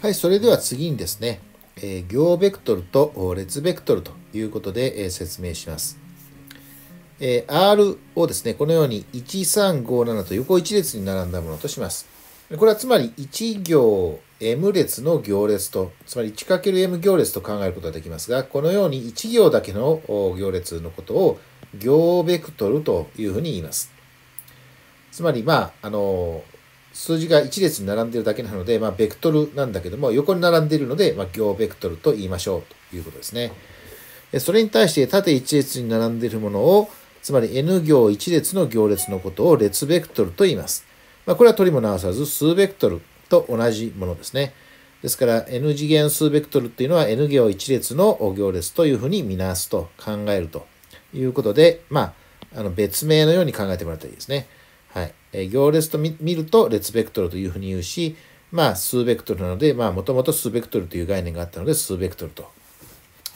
はい、それでは次にですね、え行ベクトルと列ベクトルということで、え説明します。え R をですね、このように1357と横1列に並んだものとします。これはつまり1行 M 列の行列と、つまり 1×M 行列と考えることができますが、このように1行だけの行列のことを行ベクトルというふうに言います。つまり、まあ、あの、数字が1列に並んでるだけなので、まあ、ベクトルなんだけども、横に並んでいるので、まあ、行ベクトルと言いましょうということですね。それに対して縦1列に並んでいるものを、つまり N 行1列の行列のことを列ベクトルと言います。まあ、これは取りも直さず数ベクトルと同じものですね。ですから N 次元数ベクトルっていうのは N 行1列の行列というふうに見なすと考えるということで、まあ、あの別名のように考えてもらったらいいですね。はい。えー、行列と見ると列ベクトルというふうに言うし、まあ、数ベクトルなので、まあ、もともと数ベクトルという概念があったので、数ベクトルと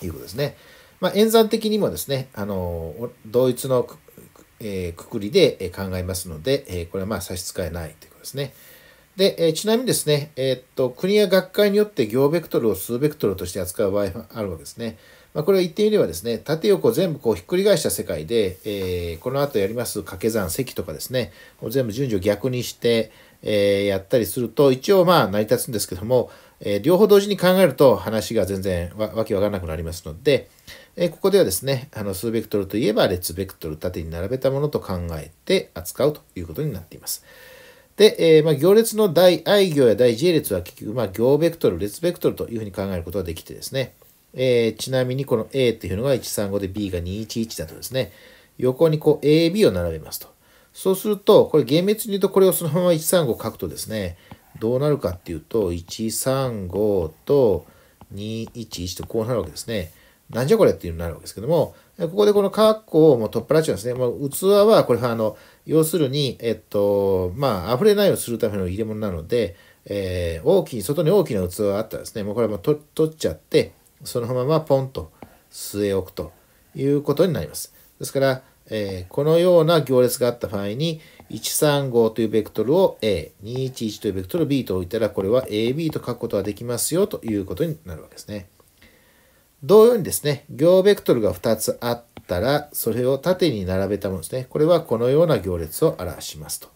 いうことですね。まあ、演算的にもですね、あのー、同一のく,、えー、くくりで考えますので、えー、これはまあ差し支えないということですね。で、えー、ちなみにですね、えー、っと、国や学会によって行ベクトルを数ベクトルとして扱う場合もあるわけですね。まあ、これは言ってみればですね、縦横全部こうひっくり返した世界で、えー、この後やります掛け算、積とかですね、もう全部順序逆にして、えー、やったりすると、一応まあ成り立つんですけども、えー、両方同時に考えると話が全然わわけわからなくなりますので、えここではですね、あの数ベクトルといえば列ベクトル、縦に並べたものと考えて扱うということになっています。で、えー、まあ、行列の第 i 行や第 j 列は結局、まあ、行ベクトル、列ベクトルというふうに考えることができてですね、えー、ちなみにこの A っていうのが135で B が211だとですね、横にこう AB を並べますと。そうすると、これ厳密に言うとこれをそのまま135書くとですね、どうなるかっていうと、135と211とこうなるわけですね。なんじゃこれっていうのになるわけですけども、ここでこの括弧をもう取っ払っちゃうんですね。器は、これはあの、要するに、えっと、まあ、溢れないようにするための入れ物なので、えー、大きい、外に大きな器があったらですね、もうこれはもう取っちゃって、そのままポンと据え置くということになります。ですから、えー、このような行列があった場合に、135というベクトルを A、211というベクトルを B と置いたら、これは AB と書くことができますよということになるわけですね。同様にですね、行ベクトルが2つあったら、それを縦に並べたものですね。これはこのような行列を表しますと。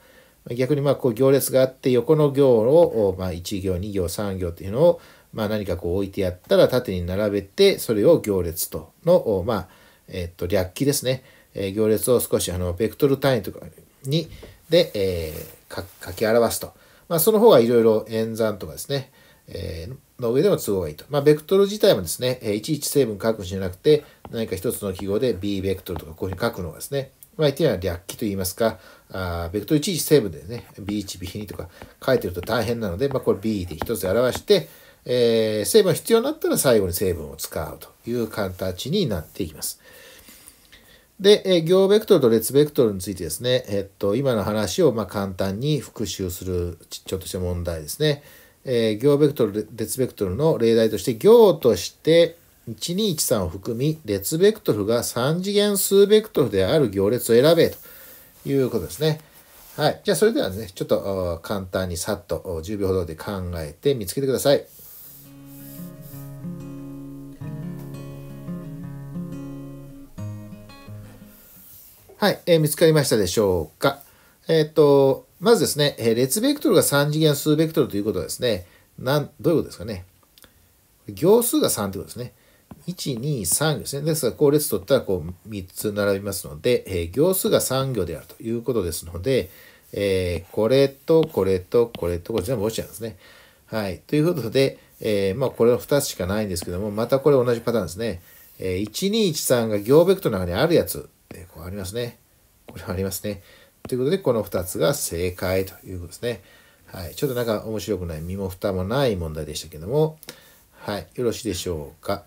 逆にまあこう行列があって、横の行をま1行、2行、3行というのをまあ、何かこう置いてあったら縦に並べてそれを行列との、まあえっと略記ですね、え行列を少しあのベクトル単位とかにで、えー、書き表すと、まあ、その方がいろいろ演算とかですね、えー、の上でも都合がいいと、まあ、ベクトル自体もですね、えー、いちいち成分書くんじゃなくて何か一つの記号で B ベクトルとかこういうふうに書くのがですねまあ、言ってみれば略記といいますか、あベクトルいちいち成分でね、B1、B2 とか書いてると大変なので、まあ、これ B で一つ表して、えー、成分必要になったら最後に成分を使うという形になっていきます。で、えー、行ベクトルと列ベクトルについてですね、えっと、今の話をま簡単に復習するちょっとした問題ですね。えー、行ベクトル、列ベクトルの例題として、行として1213を含み、列ベクトルが3次元数ベクトルである行列を選べということですね。はい。じゃあ、それではね、ちょっと簡単にさっと10秒ほどで考えて見つけてください。はい、えー、見つかりましたでしょうか。えー、っと、まずですね、えー、列ベクトルが3次元数ベクトルということはですね、なん、どういうことですかね。行数が3ということですね。1、2、3ですね。ですから、後列取ったらこう3つ並びますので、えー、行数が3行であるということですので、えー、これとこれとこれとこれ全部落ちちゃうんですね。はい。ということで、えー、まあこれは2つしかないんですけども、またこれ同じパターンですね。えー、1213が行ベクトルの中にあるやつえこうありますね。これありますね。ということで、この2つが正解ということですね。はい。ちょっとなんか面白くない、身も蓋もない問題でしたけども、はい。よろしいでしょうか。